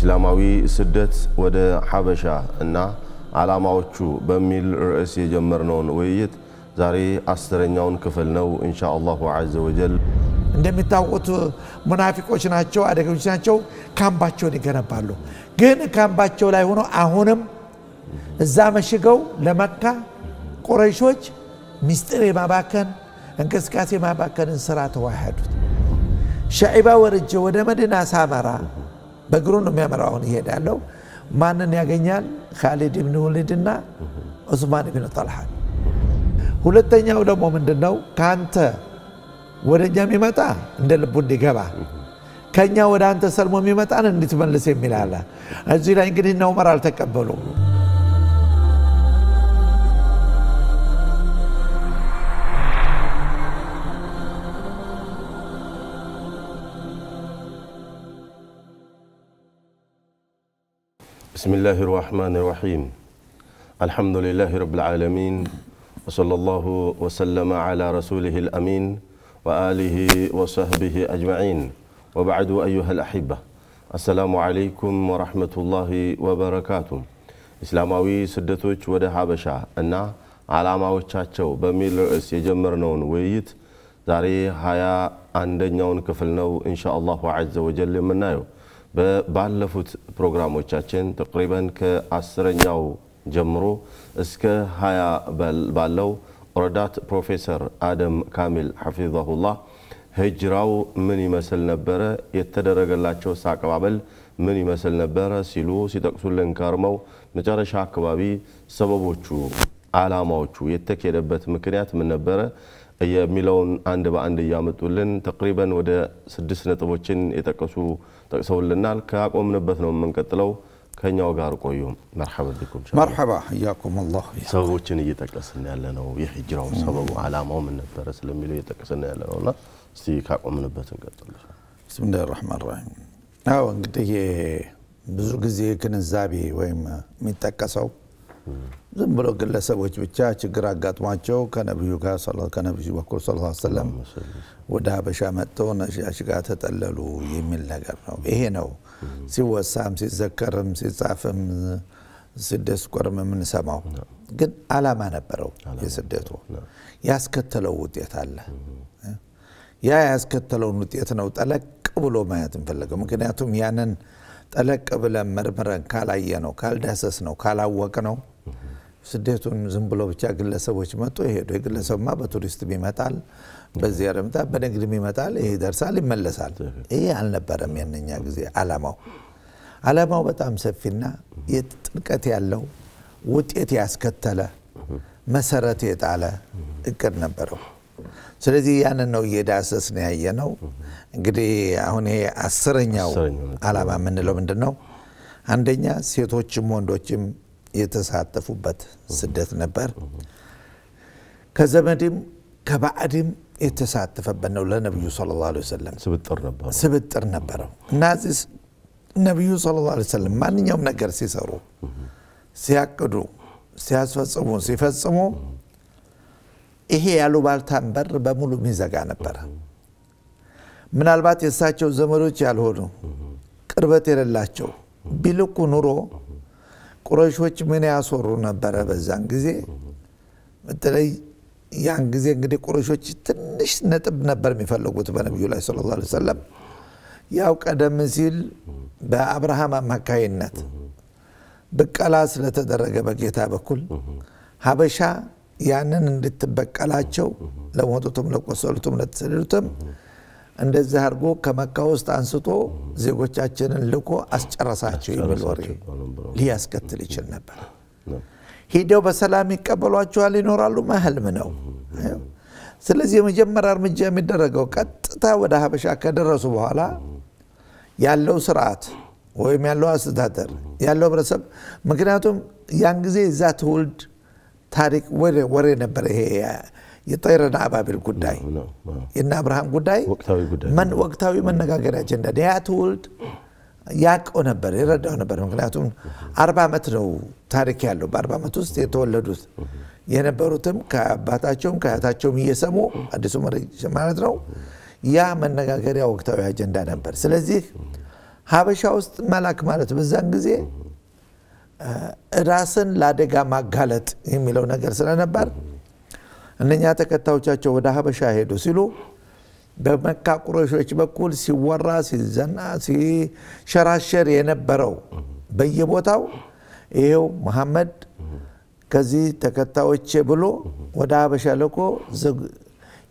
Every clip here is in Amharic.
እስላማዊ ስደት ወደ ሐበሻ እና ዓላማዎቹ በሚል ርዕስ የጀመርነውን ውይይት ዛሬ አስረኛውን ክፍል ነው። እንሻ አላሁ ዘ ወጀል እንደሚታወቁት ሙናፊቆች ናቸው፣ አደገኞች ናቸው። ካምባቸውን ይገነባሉ። ግን ካምባቸው ላይ ሆኖ አሁንም እዛ መሽገው ለመካ ቁረይሾች ሚስጢር የማባከን እንቅስቃሴ የማባከንን ስራ ተዋሃዱት። ሸዒባ ወርጄ ወደ መዲና ሳመራ በእግሩ ነው የሚያመራው። አሁን ይሄድ ያለው ማንን ያገኛል? ካሊድ ብን ወሊድና ዑስማን ብን ጠልሃን። ሁለተኛው ደግሞ ምንድን ነው? ከአንተ ወደ እኛ የሚመጣ እንደ ልቡ እንዲገባ ከእኛ ወደ አንተ ሰልሞ የሚመጣን እንድትመልስ የሚል አለ። እዚህ ላይ እንግዲህ እነ ዑመር አልተቀበሉም። بسم الله الرحمن الرحيم الحمد لله رب العالمين وصلى الله وسلم على رسوله الأمين وآله وصحبه أجمعين وبعد أيها الأحبة السلام عليكم ورحمة الله وبركاته إسلاموي سدتوش وده حبشة أن ዓላማዎቻቸው በሚል ርዕስ የጀመርነውን ውይይት ዛሬ ሀያ አንደኛውን إن شاء الله አላሁ وجل من የምናየው። ባለፉት ፕሮግራሞቻችን ተቅሪበን ከአስረኛው ጀምሮ እስከ ሀያ ባለው ረዳት ፕሮፌሰር አደም ካሚል ሐፊዛሁላህ ህጅራው ምን ይመስል ነበረ፣ የተደረገላቸው አቀባበል ምን ይመስል ነበረ ሲሉ ሲጠቅሱልን ከርመው መጨረሻ አካባቢ ሰበቦቹ፣ አላማዎቹ የተካሄደበት ምክንያት ምን ነበረ የሚለውን አንድ በአንድ እያመጡልን ተቅሪበን ወደ ስድስት ነጥቦችን የጠቀሱ ጠቅሰውልናል። ከቆምንበት ነው የምንቀጥለው። ከኛው ጋር ቆዩ። መርሐባ ቢኩም መርሐባ እያኩም አላህ ሰበቦችን እየጠቀስን ያለ ነው። የሂጅራው ሰበቡ አላማው ምን ነበረ ስለሚለው እየጠቀስን ያለ ነው እና እስቲ ካቆምንበት እንቀጥል። ብስምላ ራህማን ራሂም። አዎ እንግዲህ ብዙ ጊዜ ግንዛቤ ወይም የሚጠቀሰው ዝም ብሎ ግለሰቦች ብቻ ችግር አጋጥሟቸው ከነቢዩ ጋር ከነቢዩ በኩል ስ ሰለም ወደ ሀበሻ መጥተው ነሻሽ ጋር ተጠለሉ የሚል ነገር ነው። ይሄ ነው ሲወሳም ሲዘከርም ሲጻፍም ሲደስቆርም የምንሰማው። ግን አላማ ነበረው የስደቱ። ያስከተለው ውጤት አለ። ያ ያስከተለውን ውጤት ነው ጠለቅ ብሎ ማየት እንፈለገው። ምክንያቱም ያንን ጠለቅ ብለን መርምረን ካላየ ነው ካልዳሰስ ነው ካላወቅ ነው ስደቱን ዝም ብሎ ብቻ ግለሰቦች መጡ ይሄዱ። የግለሰብማ በቱሪስትም ይመጣል፣ በዚያ ረምታ በንግድም ይመጣል፣ ይሄ ይደርሳል፣ ይመለሳል። ይሄ አልነበረም የነኛ ጊዜ አላማው። አላማው በጣም ሰፊና ጥልቀት ያለው ውጤት ያስከተለ መሰረት የጣለ እቅድ ነበረው። ስለዚህ ያንን ነው እየዳሰስን ያየ ነው። እንግዲህ አሁን ይሄ አስረኛው አላማ የምንለው ምንድን ነው? አንደኛ ሴቶችም ወንዶችም የተሳተፉበት ስደት ነበር። ከዘመድም ከባዕድም የተሳተፈበት ነው። ለነቢዩ ሰለላሁ ዐለይሂ ወሰለም ስብጥር ነበረው እና ነቢዩ ሰለላሁ ዐለይሂ ወሰለም ማንኛውም ነገር ሲሰሩ፣ ሲያቅዱ፣ ሲያስፈጽሙ፣ ሲፈጽሙ ይሄ ያሉ ባልታን በር በሙሉ የሚዘጋ ነበረ። ምናልባት የእሳቸው ዘመዶች ያልሆኑ ቅርበት የሌላቸው ቢልኩ ኑሮ ቁረሾች ምን ያስወሩ ነበረ በዛን ጊዜ በተለይ ያን ጊዜ እንግዲህ ቁረሾች ትንሽ ነጥብ ነበር የሚፈልጉት በነቢዩ ላይ ስለ ላ ሰለም ያው ቀደም ሲል በአብርሃም አማካይነት ብቀላ ስለተደረገ በጌታ በኩል ሀበሻ ያንን እንድትበቀላቸው ለሞቱትም ለቆሰሉትም ለተሰደዱትም እንደዚህ አድርጎ ከመካ ውስጥ አንስቶ ዜጎቻችንን ልኮ አስጨረሳቸው የሚል ወሬ ሊያስከትል ይችል ነበር። ሂደው በሰላም ይቀበሏቸዋል ይኖራሉ መህልም ነው። ስለዚህ የመጀመሪያ እርምጃ የሚደረገው ቀጥታ ወደ ሀበሻ ከደረሱ በኋላ ያለው ስርዓት ወይም ያለው አስተዳደር ያለው ህብረተሰብ፣ ምክንያቱም ያን ጊዜ እዛ ትውልድ ታሪክ ወሬ ነበር ይሄ የጠይረና አባቢል ጉዳይ የእነ አብርሃም ጉዳይ ወቅታዊ መነጋገሪያ አጀንዳ ያ ትውልድ ያቀው ነበር ይረዳው ነበር። ምክንያቱም አርባ ዓመት ነው ታሪክ ያለው። በአርባ ዓመት ውስጥ የተወለዱት የነበሩትም ከአባታቸውም ከአያታቸውም እየሰሙ አዲሱ መሬት ማለት ነው። ያ መነጋገሪያ ወቅታዊ አጀንዳ ነበር። ስለዚህ ሀበሻ ውስጥ መላክ ማለት በዛን ጊዜ ራስን ለአደጋ ማጋለጥ የሚለው ነገር ስለነበር እነኛ ተከታዮቻቸው ወደ ሀበሻ ሄዱ ሲሉ በመካ ቁረሾች በኩል ሲወራ ሲዘና ሲሸራሸር የነበረው በየቦታው ይሄው መሐመድ ከዚህ ተከታዮቼ ብሎ ወደ ሀበሻ ልኮ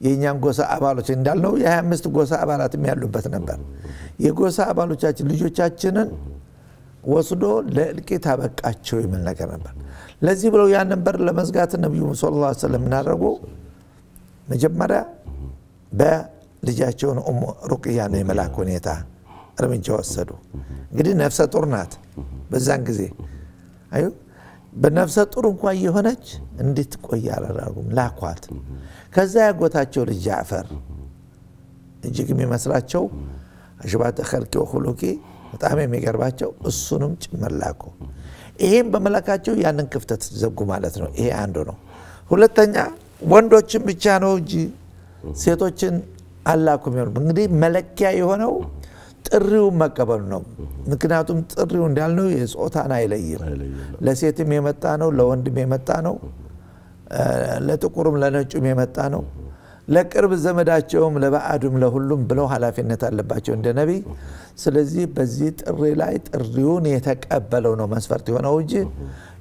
የእኛን ጎሳ አባሎች እንዳልነው የ25 ጎሳ አባላትም ያሉበት ነበር። የጎሳ አባሎቻችን ልጆቻችንን ወስዶ ለእልቂት አበቃቸው የሚል ነገር ነበር። ለዚህ ብለው ያንን በር ለመዝጋት ነቢዩ ሰለላሁ ዐለይሂ ወሰለም እናደረጉ መጀመሪያ በልጃቸውን ኡሙ ሩቅያ ነው የመላክ ሁኔታ እርምጃ ወሰዱ። እንግዲህ ነፍሰ ጡር ናት በዛን ጊዜ አዩ። በነፍሰ ጡር እንኳ የሆነች እንዴት ቆይ አላደረጉም፣ ላኳት። ከዛ ያጎታቸው ልጅ ጃዕፈር እጅግ የሚመስላቸው አሽባተ ኸልቂ ወኹሉቂ በጣም የሚገርባቸው እሱንም ጭምር ላኩ። ይህም በመላካቸው ያንን ክፍተት ዘጉ ማለት ነው። ይሄ አንዱ ነው። ሁለተኛ ወንዶችን ብቻ ነው እንጂ ሴቶችን አላኩም። እንግዲህ መለኪያ የሆነው ጥሪውን መቀበሉ ነው። ምክንያቱም ጥሪው እንዳልነው የጾታን አይለይም። ለሴትም የመጣ ነው፣ ለወንድም የመጣ ነው፣ ለጥቁርም ለነጩም የመጣ ነው። ለቅርብ ዘመዳቸውም ለባዕዱም ለሁሉም ብለው ኃላፊነት አለባቸው እንደ ነቢይ ስለዚህ በዚህ ጥሪ ላይ ጥሪውን የተቀበለው ነው መስፈርት የሆነው እንጂ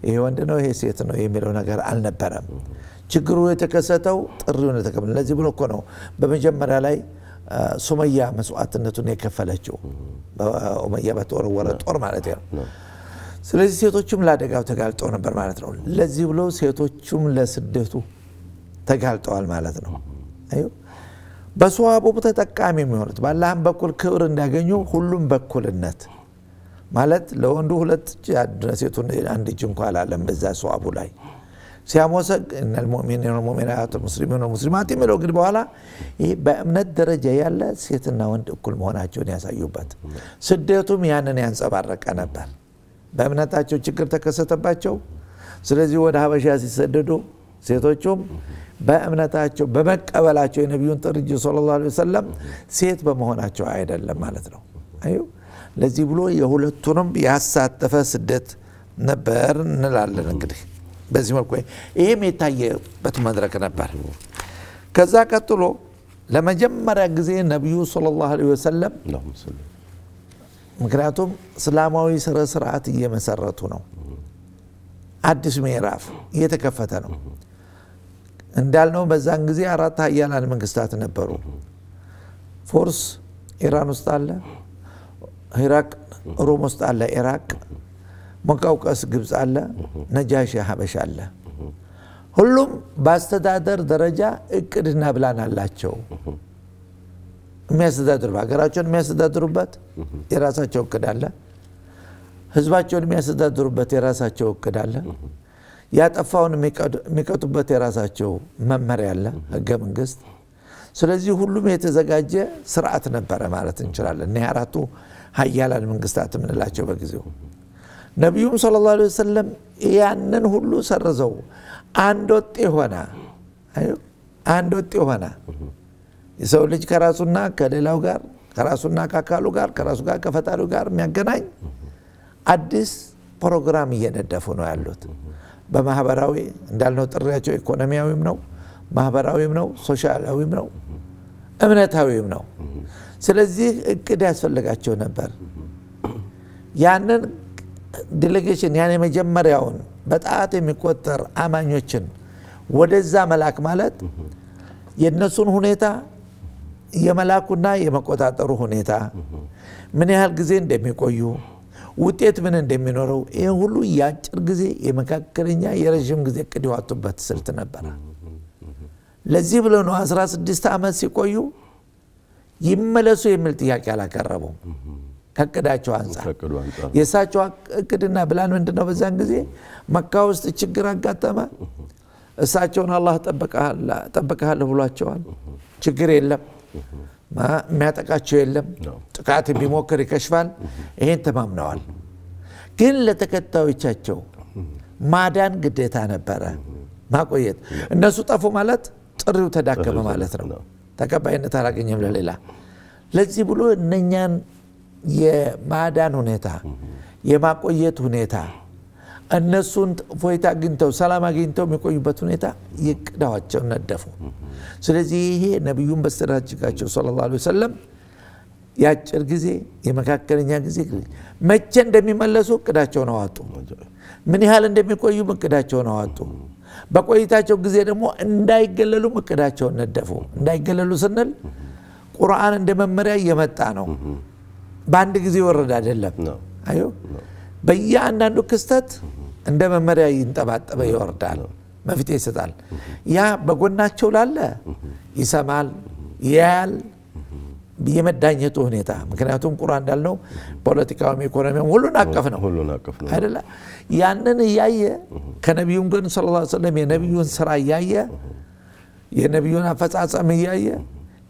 ይሄ ወንድ ነው ይሄ ሴት ነው የሚለው ነገር አልነበረም ችግሩ የተከሰተው ጥሪውን የተቀበለ ለዚህ ብሎ እኮ ነው በመጀመሪያ ላይ ሱመያ መስዋዕትነቱን የከፈለችው ኦመያ በተወረወረ ጦር ማለት ነው ስለዚህ ሴቶቹም ለአደጋው ተጋልጠው ነበር ማለት ነው ለዚህ ብሎ ሴቶቹም ለስደቱ ተጋልጠዋል ማለት ነው በሰዋቡብ ተጠቃሚ የሚሆኑት ባላህም በኩል ክብር እንዲያገኙ ሁሉም በኩልነት ማለት ለወንዱ ሁለት ሴቱ አንድ እጅ እንኳ አላለም በዛ ሰዋቡ ላይ ሲያሞሰግ እነልሙሚናት ሙስሊሚን ሙስሊማት የሚለው ግን በኋላ ይህ በእምነት ደረጃ ያለ ሴትና ወንድ እኩል መሆናቸውን ያሳዩበት ስደቱም ያንን ያንጸባረቀ ነበር በእምነታቸው ችግር ተከሰተባቸው ስለዚህ ወደ ሀበሻ ሲሰደዱ ሴቶቹም በእምነታቸው በመቀበላቸው የነቢዩን ጥርጅ ለ ላ ሰለም ሴት በመሆናቸው አይደለም ማለት ነው አዩ ለዚህ ብሎ የሁለቱንም ያሳተፈ ስደት ነበር እንላለን እንግዲህ በዚህ መልኩ ይህም የታየበት መድረክ ነበር ከዛ ቀጥሎ ለመጀመሪያ ጊዜ ነቢዩ ለ ላ ወሰለም ምክንያቱም እስላማዊ ስረ ስርዓት እየመሰረቱ ነው አዲስ ምዕራፍ እየተከፈተ ነው እንዳልነው በዛን ጊዜ አራት ሀያላን መንግስታት ነበሩ። ፎርስ ኢራን ውስጥ አለ፣ ኢራቅ ሮም ውስጥ አለ፣ ኢራቅ መቃውቀስ ግብፅ አለ፣ ነጃሽ ሀበሻ አለ። ሁሉም በአስተዳደር ደረጃ እቅድና ብላን አላቸው። የሚያስተዳድሩ ሀገራቸውን የሚያስተዳድሩበት የራሳቸው እቅድ አለ። ህዝባቸውን የሚያስተዳድሩበት የራሳቸው እቅድ አለ። ያጠፋውን የሚቀጡበት የራሳቸው መመሪያ አለ፣ ህገ መንግስት። ስለዚህ ሁሉም የተዘጋጀ ስርዓት ነበረ ማለት እንችላለን። እኒህ አራቱ ሀያላን መንግስታት የምንላቸው በጊዜው ነቢዩም ሰለላሁ ዐለይሂ ወሰለም ያንን ሁሉ ሰርዘው አንድ ወጥ የሆነ አንድ ወጥ የሆነ የሰው ልጅ ከራሱና ከሌላው ጋር ከራሱና ከአካሉ ጋር ከራሱ ጋር ከፈጣሪው ጋር የሚያገናኝ አዲስ ፕሮግራም እየነደፉ ነው ያሉት። በማህበራዊ እንዳልነው ጥሪያቸው ኢኮኖሚያዊም ነው፣ ማህበራዊም ነው፣ ሶሻላዊም ነው፣ እምነታዊም ነው። ስለዚህ እቅድ ያስፈልጋቸው ነበር። ያንን ዴሌጌሽን ያን የመጀመሪያውን በጣት የሚቆጠር አማኞችን ወደዛ መላክ ማለት የእነሱን ሁኔታ የመላኩና የመቆጣጠሩ ሁኔታ ምን ያህል ጊዜ እንደሚቆዩ ውጤት ምን እንደሚኖረው ይህ ሁሉ የአጭር ጊዜ የመካከለኛ የረዥም ጊዜ እቅድ የዋጡበት ስልት ነበረ። ለዚህ ብለ ነው 16 ዓመት ሲቆዩ ይመለሱ የሚል ጥያቄ አላቀረቡም። ከእቅዳቸው አንጻር የእሳቸው እቅድና ብላን ምንድነው? በዛን ጊዜ መካ ውስጥ ችግር አጋጠመ። እሳቸውን አላህ ጠብቀሃል ብሏቸዋል። ችግር የለም የሚያጠቃቸው የለም። ጥቃት ቢሞክር ይከሽፋል። ይሄን ተማምነዋል። ግን ለተከታዮቻቸው ማዳን ግዴታ ነበረ፣ ማቆየት። እነሱ ጠፉ ማለት ጥሪው ተዳከመ ማለት ነው። ተቀባይነት አላገኘም ለሌላ። ለዚህ ብሎ እነኛን የማዳን ሁኔታ የማቆየት ሁኔታ እነሱን ፎይታ አግኝተው ሰላም አግኝተው የሚቆዩበት ሁኔታ ይቅዳዋቸው ነደፉ። ስለዚህ ይሄ ነቢዩን በስተዳጅጋቸው ሰለላሁ ዐለይሂ ወሰለም የአጭር ጊዜ የመካከለኛ ጊዜ መቼ እንደሚመለሱ እቅዳቸውን አዋጡ። ምን ያህል እንደሚቆዩ እቅዳቸውን አዋጡ። በቆይታቸው ጊዜ ደግሞ እንዳይገለሉም እቅዳቸውን ነደፉ። እንዳይገለሉ ስንል ቁርአን እንደ መመሪያ እየመጣ ነው። በአንድ ጊዜ ወረድ አይደለም። አዩ በእያንዳንዱ ክስተት እንደ መመሪያ ይንጠባጠበ ይወርዳል፣ መፍትሄ ይሰጣል። ያ በጎናቸው ላለ ይሰማል፣ ያያል የመዳኘቱ ሁኔታ ምክንያቱም ቁራ እንዳልነው ፖለቲካውም ኢኮኖሚውም ሁሉን አቀፍ ነው አይደለ? ያንን እያየ ከነቢዩም ግን ስለ ሰለም የነቢዩን ስራ እያየ የነቢዩን አፈጻጸም እያየ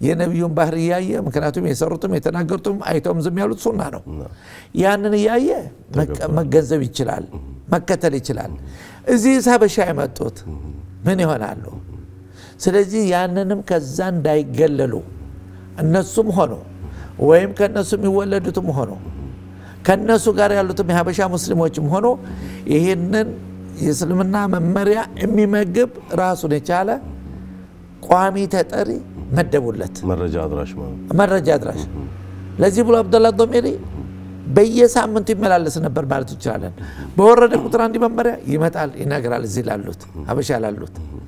የነቢዩን ባህር እያየ ምክንያቱም የሰሩትም የተናገሩትም አይተውም ዝም ያሉት ሱና ነው። ያንን እያየ መገንዘብ ይችላል፣ መከተል ይችላል። እዚህ ሀበሻ የመጡት ምን ይሆናሉ? ስለዚህ ያንንም ከዛ እንዳይገለሉ እነሱም ሆኖ ወይም ከእነሱ የሚወለዱትም ሆኖ ከእነሱ ጋር ያሉትም የሀበሻ ሙስሊሞችም ሆኖ ይህንን የእስልምና መመሪያ የሚመግብ ራሱን የቻለ ቋሚ ተጠሪ መደቡለት። መረጃ አድራሽ ማለት መረጃ አድራሽ። ለዚህ ብሎ አብደላ ዶሜሪ በየሳምንቱ ይመላለስ ነበር ማለት እንችላለን። በወረደ ቁጥር አንድ መመሪያ ይመጣል ይነግራል፣ እዚህ ላሉት አበሻ ላሉት ይኸው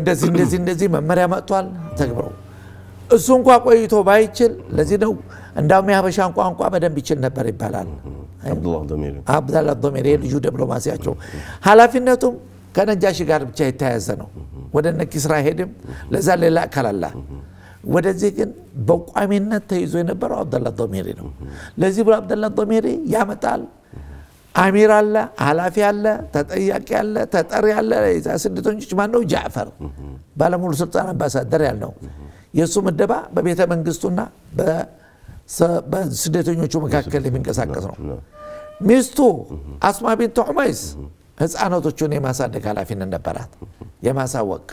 እንደዚህ እንደዚህ እንደዚህ መመሪያ መጥቷል ተግብረው። እሱ እንኳ ቆይቶ ባይችል ለዚህ ነው እንዳውም የሀበሻን ቋንቋ በደንብ ይችል ነበር ይባላል። አብደላ ዶሜሪ ልዩ ዲፕሎማሲያቸው ኃላፊነቱም ከነጃሺ ጋር ብቻ የተያያዘ ነው። ወደ እነ ኪስራ ሄድም ለዛ ሌላ አካል አላ ወደዚህ ግን በቋሚነት ተይዞ የነበረው አብደላ ዶሜሪ ነው። ለዚህ ብሎ አብደላ ዶሜሪ ያመጣል። አሚር አለ፣ ኃላፊ አለ፣ ተጠያቂ አለ፣ ተጠሪ አለ። ዛ ስደተኞች ነው? ጃዕፈር ባለሙሉ ስልጣን አምባሳደር ያልነው የእሱ ምደባ በቤተ መንግስቱና በስደተኞቹ መካከል የሚንቀሳቀስ ነው። ሚስቱ አስማ ቢንት ዑመይስ ህፃናቶቹን የማሳደግ ኃላፊነት ነበራት የማሳወቅ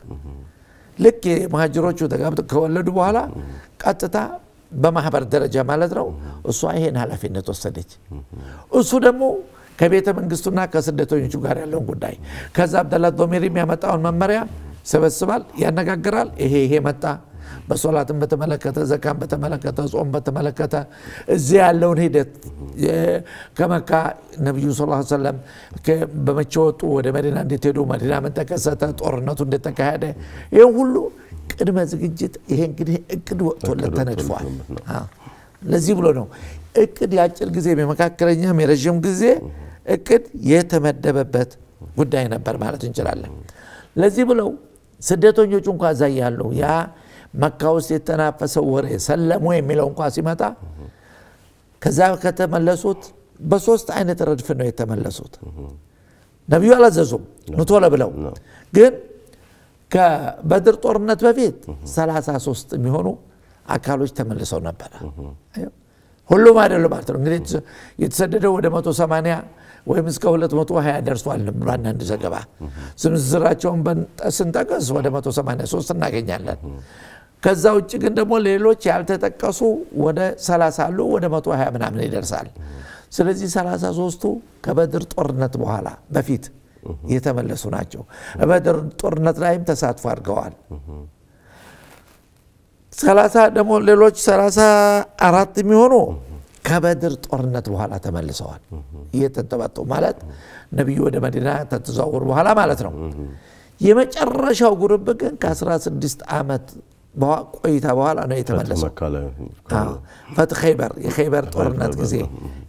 ልክ የመሀጅሮቹ ተጋብተው ከወለዱ በኋላ ቀጥታ በማህበር ደረጃ ማለት ነው እሷ ይሄን ኃላፊነት ወሰደች እሱ ደግሞ ከቤተ መንግስቱና ከስደተኞቹ ጋር ያለውን ጉዳይ ከዛ አብደላ ዶሜሪ የሚያመጣውን መመሪያ ሰበስባል ያነጋግራል ይሄ ይሄ መጣ በሶላትን በተመለከተ ዘካን በተመለከተ ጾም በተመለከተ እዚህ ያለውን ሂደት ከመካ ነቢዩ ስ ሰለም በመቼ ወጡ ወደ መዲና እንዴት መዲና ምን ተከሰተ ጦርነቱ እንደተካሄደ ይህ ሁሉ ቅድመ ዝግጅት ይሄ እንግዲህ እቅድ ወጥቶለት ተነድፏል ለዚህ ብሎ ነው እቅድ የአጭር ጊዜ የመካከለኛም የረዥም ጊዜ እቅድ የተመደበበት ጉዳይ ነበር ማለት እንችላለን ለዚህ ብለው ስደተኞቹ እንኳ እዛ ያ መካ ውስጥ የተናፈሰው ወሬ ሰለሙ የሚለው እንኳ ሲመጣ ከዛ ከተመለሱት በሶስት አይነት ረድፍ ነው የተመለሱት። ነቢዩ አላዘዙም ንቶለ ብለው ግን ከበድር ጦርነት በፊት 33 የሚሆኑ አካሎች ተመልሰው ነበረ። ሁሉም አይደሉም ማለት ነው። እንግዲህ የተሰደደው ወደ 180 ወይም እስከ 220 ደርሷል በአንዳንድ ዘገባ። ስምዝራቸውን ስንጠቅስ ወደ 183 እናገኛለን። ከዛ ውጭ ግን ደግሞ ሌሎች ያልተጠቀሱ ወደ 30 አሉ፣ ወደ 120 ምናምን ይደርሳል። ስለዚህ 33ቱ ከበድር ጦርነት በኋላ በፊት የተመለሱ ናቸው። በድር ጦርነት ላይም ተሳትፎ አድርገዋል። ሰላሳ ደግሞ ሌሎች ሰላሳ አራት የሚሆኑ ከበድር ጦርነት በኋላ ተመልሰዋል። እየተንጠባጠቡ ማለት ነቢዩ ወደ መዲና ተተዘዋወሩ በኋላ ማለት ነው። የመጨረሻው ጉርብ ግን ከ16 ዓመት ቆይታ በኋላ ነው የተመለሰው ፈት ኸይበር የኸይበር ጦርነት ጊዜ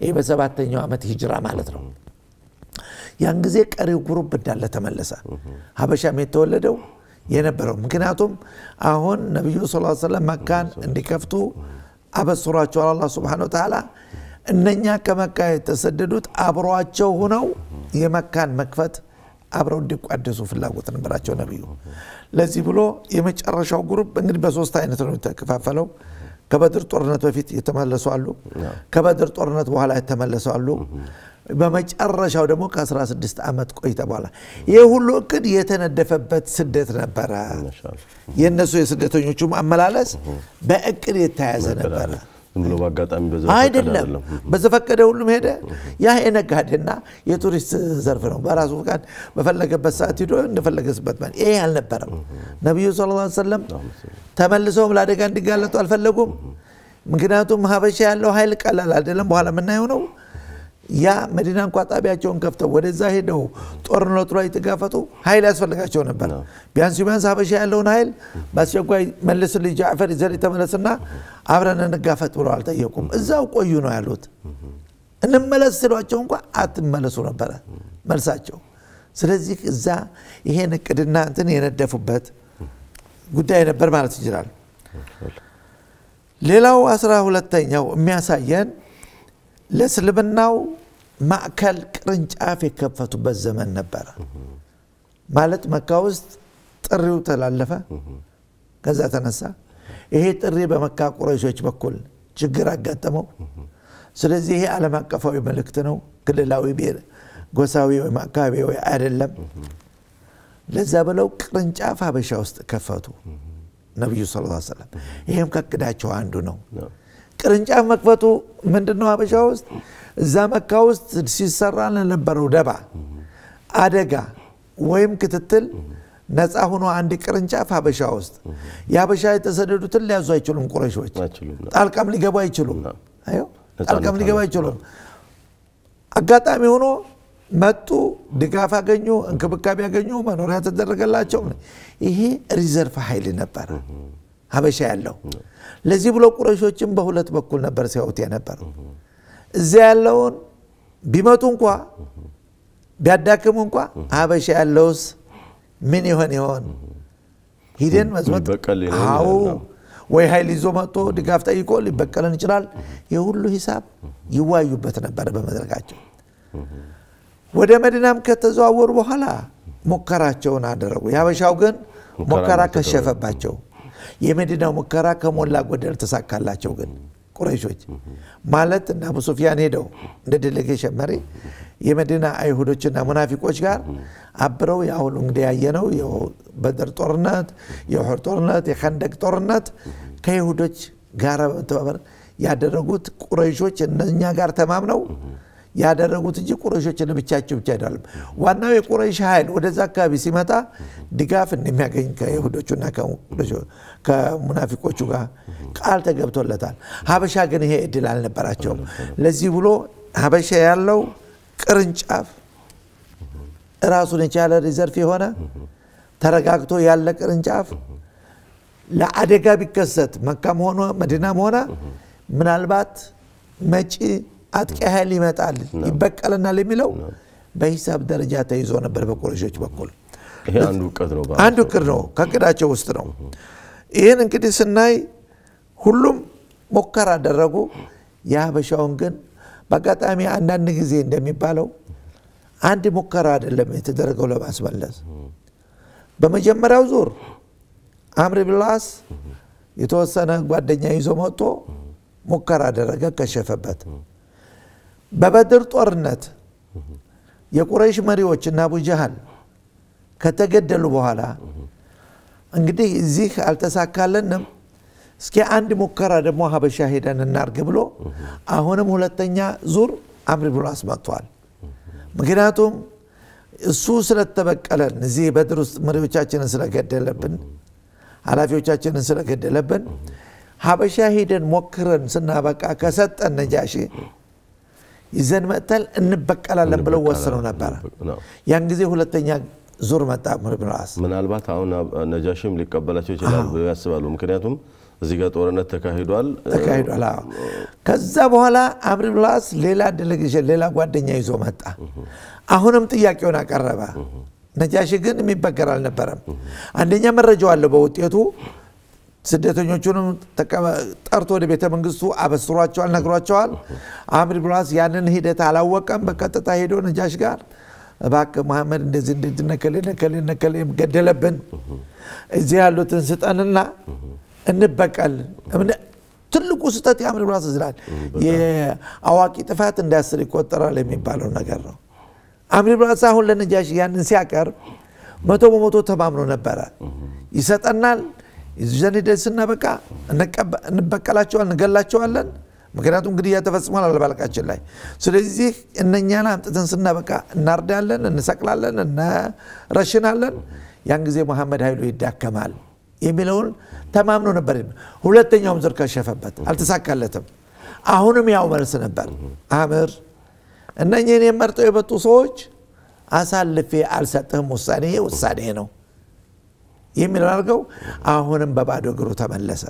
ይህ በሰባተኛው ዓመት ሂጅራ ማለት ነው ያን ጊዜ ቀሪው ጉሩብ እንዳለ ተመለሰ ሀበሻም የተወለደው የነበረው ምክንያቱም አሁን ነቢዩ ስ ስለም መካን እንዲከፍቱ አበስሯቸዋል አላ ስብን ተላ እነኛ ከመካ የተሰደዱት አብሯቸው ሁነው የመካን መክፈት አብረው እንዲቋደሱ ፍላጎት ነበራቸው ነቢዩ። ለዚህ ብሎ የመጨረሻው ግሩፕ እንግዲህ በሶስት አይነት ነው የተከፋፈለው። ከበድር ጦርነት በፊት የተመለሱ አሉ፣ ከበድር ጦርነት በኋላ የተመለሱ አሉ፣ በመጨረሻው ደግሞ ከ16 ዓመት ቆይተ በኋላ ይህ ሁሉ እቅድ የተነደፈበት ስደት ነበረ። የእነሱ የስደተኞቹም አመላለስ በእቅድ የተያዘ ነበረ። ዝም ብሎ በአጋጣሚ አይደለም፣ በዘፈቀደ ሁሉም ሄደ። ያ የነጋዴና የቱሪስት ዘርፍ ነው። በራሱ ፍቃድ በፈለገበት ሰዓት ሂዶ እንደፈለገበት ማለት ይሄ አልነበረም። ነቢዩ ሰለላሁ ዐለይሂ ወሰለም ተመልሰውም ለአደጋ እንዲጋለጡ አልፈለጉም። ምክንያቱም ሀበሻ ያለው ኃይል ቀላል አይደለም፣ በኋላ የምናየው ነው። ያ መዲና እንኳ ጣቢያቸውን ከፍተው ወደዛ ሄደው ጦርነቱ ላይ የተጋፈጡ ኃይል ያስፈልጋቸው ነበር። ቢያንስ ቢያንስ ሀበሻ ያለውን ኃይል በአስቸኳይ መልስልኝ ጃዕፈር ይዘን የተመለስና አብረን እንጋፈጥ ብለው አልጠየቁም። እዛው ቆዩ ነው ያሉት። እንመለስ ስሏቸው እንኳ አትመለሱ ነበረ መልሳቸው። ስለዚህ እዛ ይሄን እቅድና እንትን የነደፉበት ጉዳይ ነበር ማለት ይችላል። ሌላው አስራ ሁለተኛው የሚያሳየን ለእስልምናው ማዕከል ቅርንጫፍ የከፈቱበት ዘመን ነበረ። ማለት መካ ውስጥ ጥሪው ተላለፈ፣ ከዛ ተነሳ። ይሄ ጥሪ በመካ ቁረሾች በኩል ችግር አጋጠመው። ስለዚህ ይሄ ዓለም አቀፋዊ መልእክት ነው፣ ክልላዊ፣ ጎሳዊ ወይም አካባቢያዊ አይደለም። ለዛ ብለው ቅርንጫፍ ሀበሻ ውስጥ ከፈቱ ነቢዩ ስ ሰለም። ይህም ከቅዳቸው አንዱ ነው። ቅርንጫፍ መክፈቱ ምንድነው አበሻ ውስጥ እዛ መካ ውስጥ ሲሰራ ለነበረው ደባ አደጋ ወይም ክትትል ነፃ ሆኖ አንድ ቅርንጫፍ ሀበሻ ውስጥ የሀበሻ የተሰደዱትን ሊያዙ አይችሉም። ቁረሾች ጣልቃም ሊገቡ አይችሉም። ጣልቃም ሊገቡ አይችሉም። አጋጣሚ ሆኖ መጡ፣ ድጋፍ አገኙ፣ እንክብካቤ አገኙ፣ መኖሪያ ተደረገላቸው። ይሄ ሪዘርቭ ኃይል ነበረ። ሀበሻ ያለው ለዚህ ብሎ ቁረሾችን በሁለት በኩል ነበር ሲያዩት የነበር። እዚያ ያለውን ቢመጡ እንኳ ቢያዳክሙ እንኳ ሀበሻ ያለውስ ምን ይሆን ይሆን ሂደን መዝመት አዎ ወይ ኃይል ይዞ መጥቶ ድጋፍ ጠይቆ ሊበቀለን ይችላል። የሁሉ ሂሳብ ይዋዩበት ነበር በመድረካቸው። ወደ መዲናም ከተዘዋወሩ በኋላ ሙከራቸውን አደረጉ። የሀበሻው ግን ሙከራ ከሸፈባቸው። የመዲናው ሙከራ ከሞላ ጎደል ተሳካላቸው። ግን ቁረይሾች ማለት እና አቡ ሱፊያን ሄደው እንደ ዴሌጌሽን መሪ የመዲና አይሁዶችና ሙናፊቆች ጋር አብረው የአሁኑ እንግዲህ ያየ ነው የበደር ጦርነት፣ የውሑድ ጦርነት፣ የከንደቅ ጦርነት ከይሁዶች ጋር በመተባበር ያደረጉት ቁረይሾች እነኛ ጋር ተማምነው ያደረጉት እንጂ ቁረሾችን ብቻቸው ብቻ አይደለም። ዋናው የቁረሽ ኃይል ወደዛ አካባቢ ሲመጣ ድጋፍ እንደሚያገኝ ከይሁዶቹና ከሙናፊቆቹ ጋር ቃል ተገብቶለታል። ሀበሻ ግን ይሄ እድል አልነበራቸውም። ለዚህ ብሎ ሀበሻ ያለው ቅርንጫፍ ራሱን የቻለ ሪዘርቭ የሆነ ተረጋግቶ ያለ ቅርንጫፍ ለአደጋ ቢከሰት መካም ሆነ መዲናም ሆነ ምናልባት መጪ አጥቂ ኃይል ይመጣል ይበቀለናል የሚለው በሂሳብ ደረጃ ተይዞ ነበር በቁረሾች በኩል። አንዱ ቅድ ነው፣ ከቅዳቸው ውስጥ ነው። ይህን እንግዲህ ስናይ ሁሉም ሙከራ አደረጉ። የሀበሻውን ግን በአጋጣሚ አንዳንድ ጊዜ እንደሚባለው አንድ ሙከራ አይደለም የተደረገው ለማስመለስ። በመጀመሪያው ዙር አምሪ ብላስ የተወሰነ ጓደኛ ይዞ መጥቶ ሙከራ አደረገ፣ ከሸፈበት። በበድር ጦርነት የቁረይሽ መሪዎች እና አቡጀሃል ከተገደሉ በኋላ እንግዲህ እዚህ አልተሳካለንም፣ እስኪ አንድ ሙከራ ደግሞ ሀበሻ ሄደን እናርግ ብሎ አሁንም ሁለተኛ ዙር አምሪ ብሎ አስመጥቷል። ምክንያቱም እሱ ስለተበቀለን እዚህ በድር ውስጥ መሪዎቻችንን ስለገደለብን፣ ኃላፊዎቻችንን ስለገደለብን ሀበሻ ሄደን ሞክረን ስናበቃ ከሰጠን ነጃሽ። ይዘን መጥተን እንበቀላለን ብለው ወስነው ነበረ። ያን ጊዜ ሁለተኛ ዙር መጣ አምር ብን አስ። ምናልባት አሁን ነጃሽም ሊቀበላቸው ይችላል ብለው ያስባሉ። ምክንያቱም እዚህ ጋር ጦርነት ተካሂዷል ተካሂዷል። ከዛ በኋላ አምር ብን አስ ሌላ ዴሌጌሽን ሌላ ጓደኛ ይዞ መጣ። አሁንም ጥያቄውን አቀረበ። ነጃሽ ግን የሚበገር አልነበረም። አንደኛ መረጃው አለው በውጤቱ ስደተኞቹንም ጠርቶ ወደ ቤተ መንግስቱ አበስሯቸዋል፣ ነግሯቸዋል። አምር ብራስ ያንን ሂደት አላወቀም። በቀጥታ ሄዶ ነጃሽ ጋር እባክ መሐመድ እንደዚህ እንደዚ ነከሌ ነከሌ ነከሌ ገደለብን፣ እዚህ ያሉትን ስጠንና እንበቀል። ትልቁ ስህተት የአምር ብራስ ዝላል የአዋቂ ጥፋት እንዳስር ይቆጠራል የሚባለው ነገር ነው። አምር ብራስ አሁን ለነጃሽ ያንን ሲያቀርብ መቶ በመቶ ተማምኖ ነበረ ይሰጠናል ይዘን ዘንድ ስናበቃ እንበቀላቸዋለን፣ እንገላቸዋለን። ምክንያቱም ግድያ ተፈጽሟል አለባልቃችን ላይ። ስለዚህ እነኛን አምጥተን ስናበቃ እናርዳለን፣ እንሰቅላለን፣ እንረሽናለን። ያን ጊዜ መሐመድ ኃይሉ ይዳከማል የሚለውን ተማምኖ ነበር። ሁለተኛውም ዙር ከሸፈበት አልተሳካለትም። አሁንም ያው መልስ ነበር አምር እነኝህን የመርጠው የበጡ ሰዎች አሳልፌ አልሰጥህም፣ ውሳኔ ውሳኔ ነው የሚለው አሁንም በባዶ እግሩ ተመለሰ።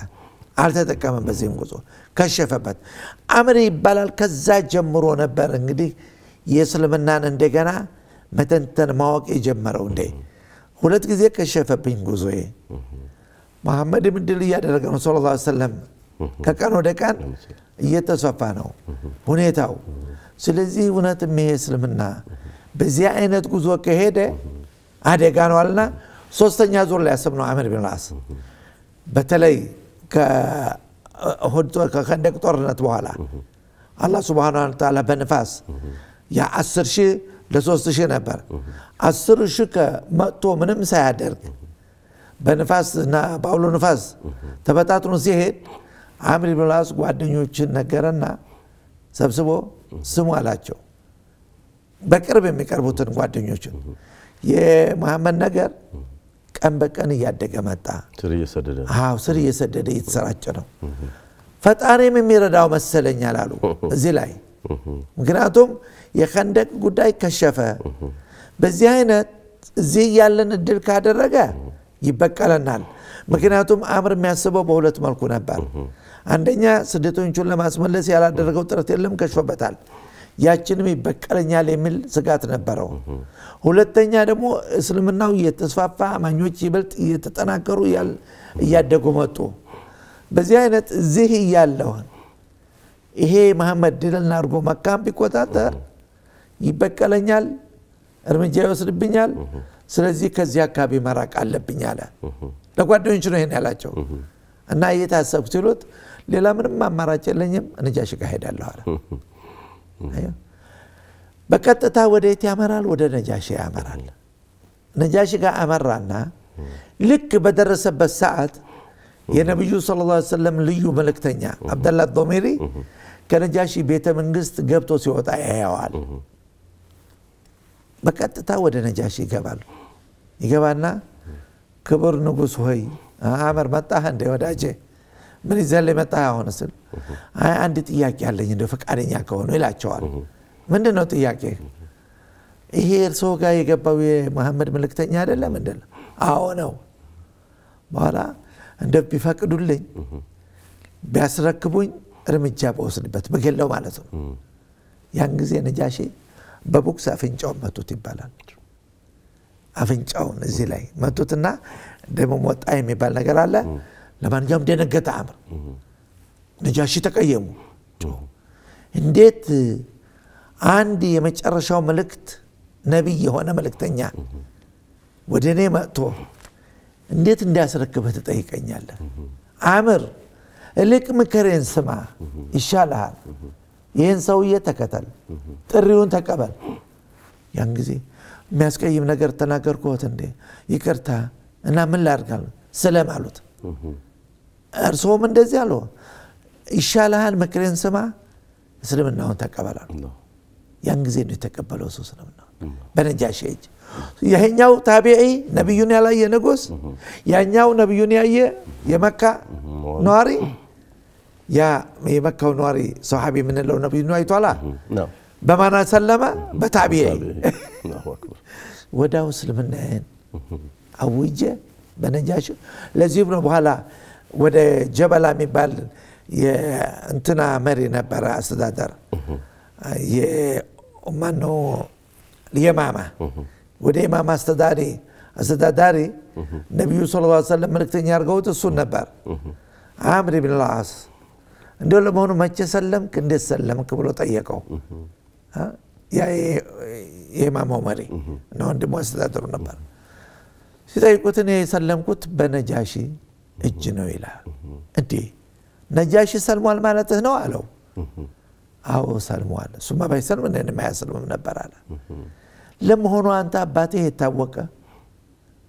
አልተጠቀመም። በዚህም ጉዞ ከሸፈበት አምር ይባላል። ከዛ ጀምሮ ነበር እንግዲህ የእስልምናን እንደገና መተንተን ማወቅ የጀመረው። እንዴ ሁለት ጊዜ ከሸፈብኝ ጉዞዬ። መሐመድ ምድል እያደረገ ነው ሰለላሁ ዐለይሂ ወሰለም ከቀን ወደ ቀን እየተስፋፋ ነው ሁኔታው። ስለዚህ እውነትም ይሄ እስልምና በዚህ አይነት ጉዞ ከሄደ አደጋ ነው አልና ሶስተኛ ዙር ላይ ያሰብነው አምር ቢን ላስ በተለይ ከከንደቅ ጦርነት በኋላ አላህ ስብሓን ተዓላ በንፋስ የአስር ሺህ ለሶስት ሺህ ነበር። አስር ሺህ ከመጥቶ ምንም ሳያደርግ በንፋስ እና በአውሎ ንፋስ ተበታትኖ ሲሄድ አምር ብን ላስ ጓደኞችን ነገረና ሰብስቦ ስሙ አላቸው። በቅርብ የሚቀርቡትን ጓደኞችን የመሐመድ ነገር ቀን በቀን እያደገ መጣ። አዎ ስር እየሰደደ እየተሰራጨ ነው። ፈጣሪም የሚረዳው መሰለኛል አሉ እዚህ ላይ ምክንያቱም የከንደቅ ጉዳይ ከሸፈ። በዚህ አይነት እዚህ ያለን እድል ካደረገ ይበቀለናል። ምክንያቱም አምር የሚያስበው በሁለት መልኩ ነበር። አንደኛ ስደተኞቹን ለማስመለስ ያላደረገው ጥረት የለም፣ ከሾበታል ያችንም ይበቀለኛል የሚል ስጋት ነበረው። ሁለተኛ ደግሞ እስልምናው እየተስፋፋ አማኞች ይበልጥ እየተጠናከሩ እያደጉ መጡ። በዚህ አይነት እዚህ እያለውን ይሄ መሐመድ ድልና አድርጎ መካም ቢቆጣጠር ይበቀለኛል፣ እርምጃ ይወስድብኛል፣ ስለዚህ ከዚህ አካባቢ መራቅ አለብኝ አለ። ለጓደኞች ነው ይሄን ያላቸው እና እየታሰብኩ ሲሉት ሌላ ምንም አማራጭ የለኝም፣ ነጃሺ ጋር ሄዳለሁ አለ። በቀጥታ ወደየት ያመራል? ወደ ነጃሽ ያመራል። ነጃሺ ጋር አመራና ልክ በደረሰበት ሰዓት የነቢዩ ስለ ላ ሰለም ልዩ መልእክተኛ አብደላ ዶሜሪ ከነጃሺ ቤተ መንግስት ገብቶ ሲወጣ ያየዋል። በቀጥታ ወደ ነጃሺ ይገባል። ይገባና ክቡር ንጉስ ሆይ አመር መጣህ እንደ ወዳጄ ምን ይዘን ላይ አሁን ስል አንድ ጥያቄ አለኝ እንደ ፈቃደኛ ከሆኑ ይላቸዋል። ምንድን ነው ጥያቄ? ይሄ እርስ ጋር የገባው የመሐመድ ምልክተኛ አይደለም? ምንድን አዎ ነው። በኋላ እንደ ቢፈቅዱልኝ ቢያስረክቡኝ እርምጃ በወስድበት በገለው ማለት ነው። ያን ጊዜ ነጃሺ በቦክስ አፍንጫውን መቱት ይባላል። አፍንጫውን እዚህ ላይ መቱትና ደግሞ ወጣ የሚባል ነገር አለ። ለማንኛውም ደነገጠ አምር ነጃሺ ተቀየሙ እንዴት አንድ የመጨረሻው መልእክት ነቢይ የሆነ መልእክተኛ ወደ እኔ መጥቶ እንዴት እንዲያስረክበህ ትጠይቀኛለህ አምር እልቅ ምክሬን ስማ ይሻልሃል ይህን ሰውዬ ተከተል ጥሪውን ተቀበል ያን ጊዜ የሚያስቀይም ነገር ተናገርኩት እንዴ ይቅርታ እና ምን ላርጋል ስለም አሉት እርስዎም እንደዚህ አለ ይሻልሃል፣ ምክሬን ስማ፣ እስልምናውን ተቀበላ። ያን ጊዜ ነው የተቀበለው ሰው እስልምና በነጃሽ እጅ። ይሄኛው ታቢዒ ነቢዩን ያላየ ንጉስ፣ ያኛው ነቢዩን ያየ የመካ ነዋሪ። ያ የመካው ነዋሪ ሰሓቢ የምንለው ነቢዩ አይቷላ። በማና ሰለመ? በታቢ ወዳው እስልምናዬን አውጀ በነጃሽ ለዚህ ነው በኋላ ወደ ጀበላ የሚባል የእንትና መሪ ነበረ አስተዳደር ማነው የማማ ወደ የማማ አስተዳሪ አስተዳዳሪ ነቢዩ ስ ሰለም መልክተኛ አድርገውት እሱን ነበር አምር ብን ልዓስ እንደው ለመሆኑ መቼ ሰለምክ እንዴት ሰለምክ ብሎ ጠየቀው የማማው መሪ እና ወንድሞ አስተዳደሩ ነበር ሲጠይቁት እኔ የሰለምኩት በነጃሺ እጅ ነው ይላል እንዴ ነጃሺ ሰልሟል ማለትህ ነው አለው አዎ ሰልሟል እሱማ ባይሰልም እኔንም ማያሰልምም ነበር አለ ለመሆኑ አንተ አባትህ የታወቀ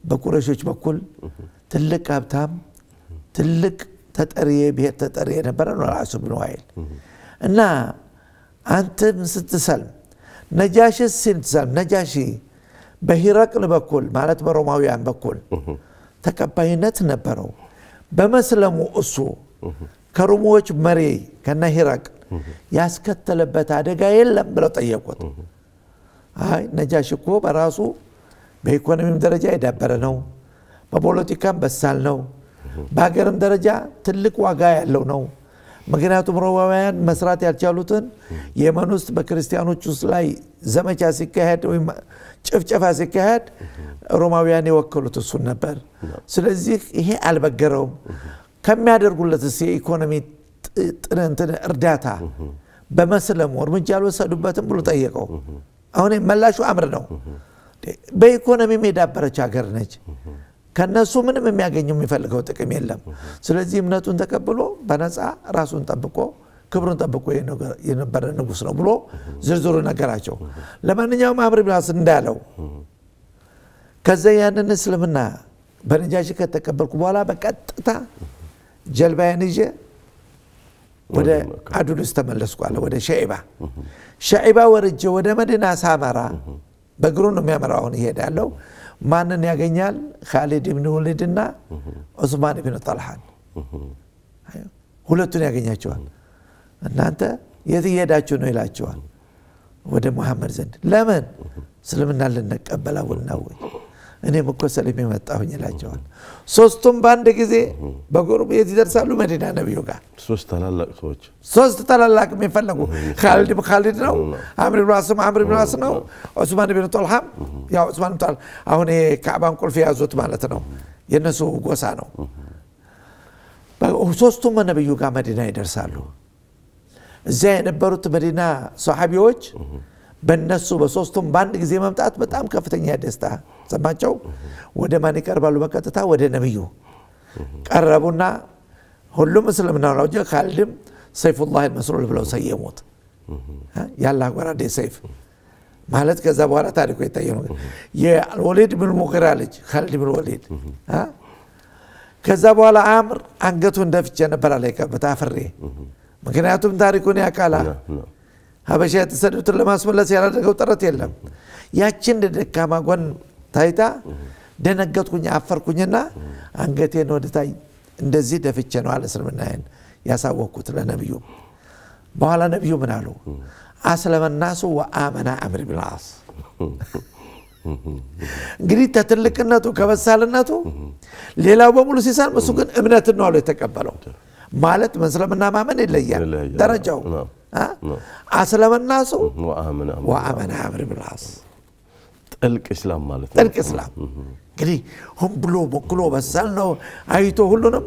በቁረሾች በኩል ትልቅ ሀብታም ትልቅ ተጠሪ ብሔር ተጠሪ የነበረ ነው ራሱ ብኑ እና አንተም ስትሰልም ነጃሺ ስትሰልም ነጃሺ በሂረቅል በኩል ማለት በሮማውያን በኩል ተቀባይነት ነበረው በመስለሙ እሱ ከሩሞዎች መሪ ከነሂራቅ ሂራቅል ያስከተለበት አደጋ የለም ብለው ጠየቁት። አይ ነጃሽ እኮ በራሱ በኢኮኖሚም ደረጃ የዳበረ ነው፣ በፖለቲካም በሳል ነው፣ በሀገርም ደረጃ ትልቅ ዋጋ ያለው ነው ምክንያቱም ሮማውያን መስራት ያልቻሉትን የመን ውስጥ በክርስቲያኖች ውስጥ ላይ ዘመቻ ሲካሄድ ወይም ጭፍጨፋ ሲካሄድ ሮማውያን የወከሉት እሱን ነበር። ስለዚህ ይሄ አልበገረውም። ከሚያደርጉለት የኢኮኖሚ ጥንትን እርዳታ በመስለሙ እርምጃ አልወሰዱበትም ብሎ ጠየቀው። አሁን መላሹ አምር ነው። በኢኮኖሚም የዳበረች ሀገር ነች። ከነሱ ምንም የሚያገኘው የሚፈልገው ጥቅም የለም። ስለዚህ እምነቱን ተቀብሎ በነፃ ራሱን ጠብቆ ክብሩን ጠብቆ የነበረ ንጉስ ነው ብሎ ዝርዝሩ ነገራቸው። ለማንኛውም አምር ብላስ እንዳለው ከዛ ያንን እስልምና በነጃሽ ከተቀበልኩ በኋላ በቀጥታ ጀልባያን ይዤ ወደ አዱልስ ተመለስኩ አለ። ወደ ሸዒባ ሸዒባ ወርጄ ወደ መዲና ሳመራ በግሩ ነው አሁን ይሄዳለው ማንን ያገኛል? ካሊድ ብን ና ዑስማን ብን ጠልሓን ሁለቱን ያገኛቸዋል። እናንተ የት እየሄዳችሁ ነው ይላቸዋል። ወደ መሐመድ ዘንድ ለምን እስልምና ልንቀበል አወልና ወይ እኔም እኮ ሰልሜ መጣሁኝ ይላቸዋል። ሶስቱም በአንድ ጊዜ የት ይደርሳሉ መዲና ነቢዩ ጋር ሶስት ታላላቅ ሰዎች ሶስት ታላላቅ የሚፈለጉ ካሊድ ካሊድ ነው፣ አምር ብን ዋስም አምር ብን ዋስ ነው፣ ዑስማን ብን ጦልሃም ያው ዑስማን ብን አሁን ይሄ የካዕባን ቁልፍ የያዙት ማለት ነው፣ የእነሱ ጎሳ ነው። ሶስቱም ነቢዩ ጋር መዲና ይደርሳሉ። እዚያ የነበሩት መዲና ሰሓቢዎች በእነሱ በሶስቱም በአንድ ጊዜ መምጣት በጣም ከፍተኛ ደስታ ሰማቸው። ወደ ማን ይቀርባሉ? በቀጥታ ወደ ነቢዩ ቀረቡና ሁሉም እስልምና ራውጀ ካልድም ሰይፉላህ መስሉል ብለው ሰየሙት። ያለ ጎራዴ ሰይፍ ማለት ከዛ በኋላ ታሪኮ የታየ ነው። የወሊድ ብን ሙግራ ልጅ ካልድ ብን ወሊድ። ከዛ በኋላ አምር አንገቱ ደፍቼ ነበር አለ አፍሬ። ምክንያቱም ታሪኩን ያቃላ ሀበሻ የተሰዱትን ለማስመለስ ያላደረገው ጥረት የለም። ያችን ደካማ ጎን ታይታ ደነገጥኩኝ፣ አፈርኩኝና አንገቴን ወደታይ እንደዚህ ደፍቼ ነው አለ እስልምናዬን ያሳወቅኩት ለነቢዩ። በኋላ ነቢዩ ምን አሉ? አስለመናሱ ወአመና አምር ብን እንግዲህ ከትልቅነቱ ከበሳልነቱ ሌላው በሙሉ ሲሳልም እሱ ግን እምነትን ነው አሉ የተቀበለው። ማለት መስለምና ማመን ይለያል ደረጃው። አስለመናሱ ወአመና አምር ብን ጥልቅ እስላም ማለት ነው። ጥልቅ እስላም እንግዲህ ሆን ብሎ ሞክሎ በሰል ነው አይቶ ሁሉንም።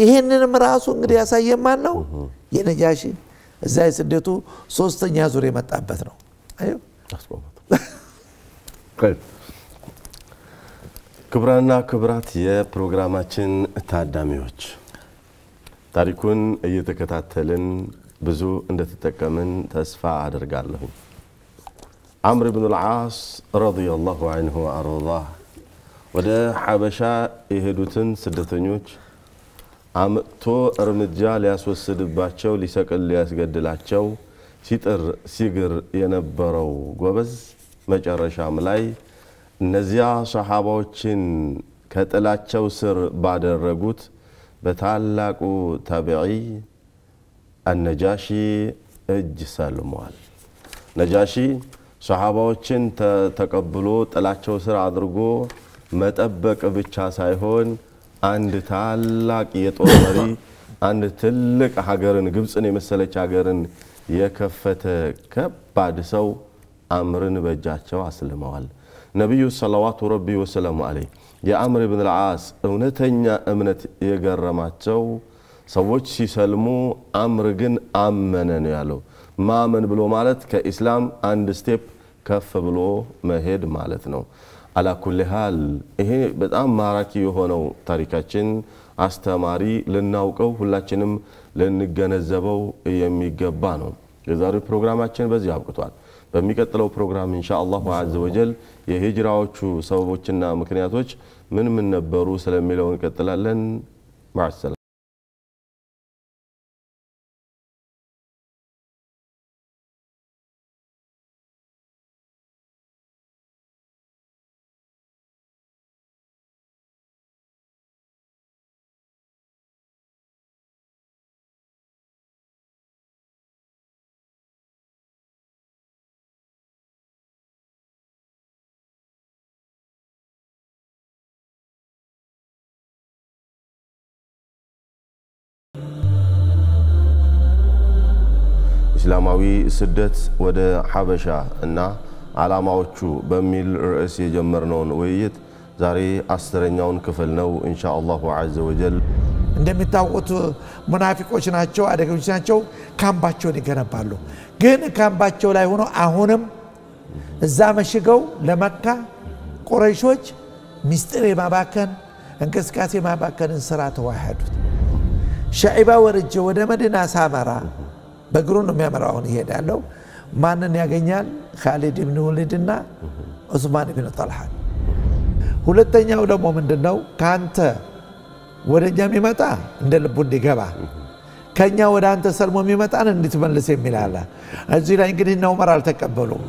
ይሄንንም ራሱ እንግዲህ ያሳየ ማን ነው? የነጃሺ እዛ የስደቱ ሶስተኛ ዙር የመጣበት ነው። ክብራና ክብራት የፕሮግራማችን ታዳሚዎች ታሪኩን እየተከታተልን ብዙ እንደተጠቀምን ተስፋ አድርጋለሁኝ። عمرو بن العاص رضي الله عنه وأرضاه ወደ ሐበሻ የሄዱትን ስደተኞች አምጥቶ እርምጃ ሊያስወስድባቸው ሊሰቅል ሊያስገድላቸው ሲጥር ሲግር የነበረው ጎበዝ መጨረሻም ላይ እነዚያ ሰሓባዎችን ከጥላቸው ስር ባደረጉት በታላቁ ታቢዒ አነጃሺ እጅ ሰልሟል። ነጃሺ ሰሃባዎችን ተቀብሎ ጥላቸው ስር አድርጎ መጠበቅ ብቻ ሳይሆን አንድ ታላቅ የጦር መሪ አንድ ትልቅ ሀገርን ግብፅን የመሰለች ሀገርን የከፈተ ከባድ ሰው አምርን በእጃቸው አስልመዋል። ነቢዩ ሰለዋቱ ረቢ ወሰላሙ አለይ የአምር ብን ልዓስ እውነተኛ እምነት የገረማቸው ሰዎች ሲሰልሙ አምር ግን አመነ ነው ያለው። ማመን ብሎ ማለት ከኢስላም አንድ ስቴፕ ከፍ ብሎ መሄድ ማለት ነው። ሃል ይሄ በጣም ማራኪ የሆነው ታሪካችን አስተማሪ፣ ልናውቀው ሁላችንም ልንገነዘበው የሚገባ ነው። የዛሬው ፕሮግራማችን በዚህ አብቅቷል። በሚቀጥለው ፕሮግራም እንሻ አላሁ አዘ ወጀል የሂጅራዎቹ ሰበቦችና ምክንያቶች ምን ምን ነበሩ ስለሚለው እንቀጥላለን። ማሰላም ኢስላማዊ ስደት ወደ ሐበሻ እና ዓላማዎቹ በሚል ርዕስ የጀመርነውን ውይይት ዛሬ አስረኛውን ክፍል ነው። እንሻ አላሁ ዘ ወጀል እንደሚታወቁት ሙናፊቆች ናቸው፣ አደገኞች ናቸው። ካምባቸውን ይገነባሉ። ግን ካምባቸው ላይ ሆኖ አሁንም እዛ መሽገው ለመካ ቁረይሾች ሚስጢር የማባከን እንቅስቃሴ ማባከንን ስራ ተዋሃዱት። ሸዒባ ወርጄ ወደ መዲና ሳመራ በእግሩ ነው የሚያመራው። አሁን ይሄድ ያለው ማንን ያገኛል? ካሊድ ብን ወሊድና ዑስማን ብን ጠልሃን። ሁለተኛው ደግሞ ምንድን ነው? ከአንተ ወደ እኛ የሚመጣ እንደ ልቡ እንዲገባ ከእኛ ወደ አንተ ሰልሞ የሚመጣን እንድትመልስ የሚላለ እዚህ ላይ እንግዲህ እነ ዑመር አልተቀበሉም።